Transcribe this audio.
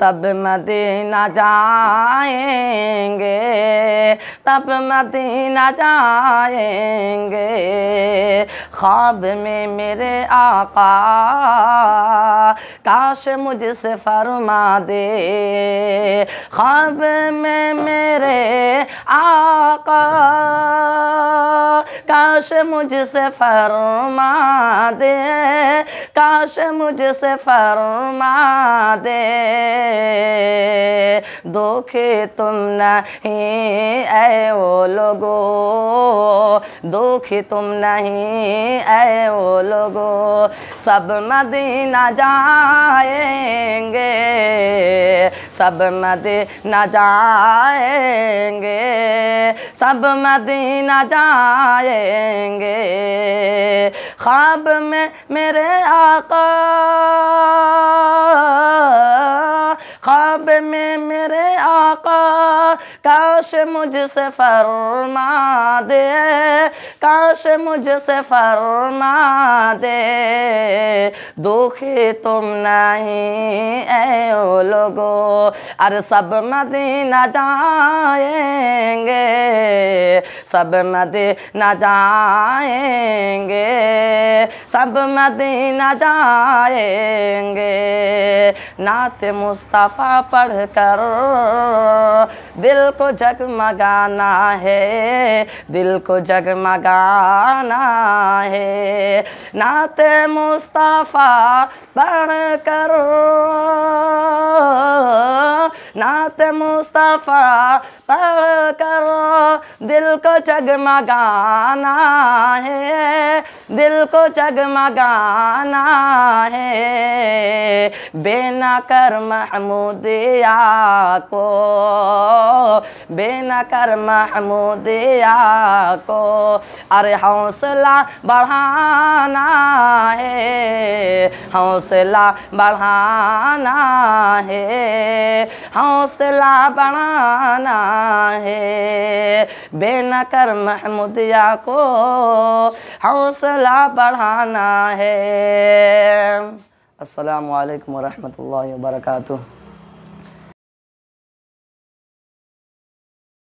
तब मदीना जाएंगे तब मदीना जाएंगे ख्वाब में मेरे आका काश मुझसे फरमा दे ख्वाब में मेरे आका काश मुझसे फरमा दे काश मुझसे फरमा दे दुखे तुम नहीं ऐ ओ लोगो दुखी तुम नहीं ऐ ओ लोगो सब मदीना जाएंगे सब मदीना जाएंगे सब मदीना जाएंगे ख्वाब में मेरे आका ख्वाब में मेरे आका काश मुझसे फरमा दे काश मुझसे फरमा दे दुखी तुम नहीं ऐ ओ लोगो अरे सब मदीना जाएंगे सब मदीना जाएंगे सब मदीना जाएंगे नात मुस्तफ़ा पढ़ दिल को जगमगाना है दिल को जगमगाना है नाते मुस्तफ़ा बढ़ करो नात मुस्तफ़ा पढ़ करो दिल को जगमगाना है दिल को जगमगाना है बेना कर महमूदिया को बेना कर महमूदिया को अरे हौसला बढ़ाना है हौसला बढ़ाना है हौसला बढ़ाना है बेनकर महमूदिया को हौसला बढ़ाना है असलकम वरहमल वर्का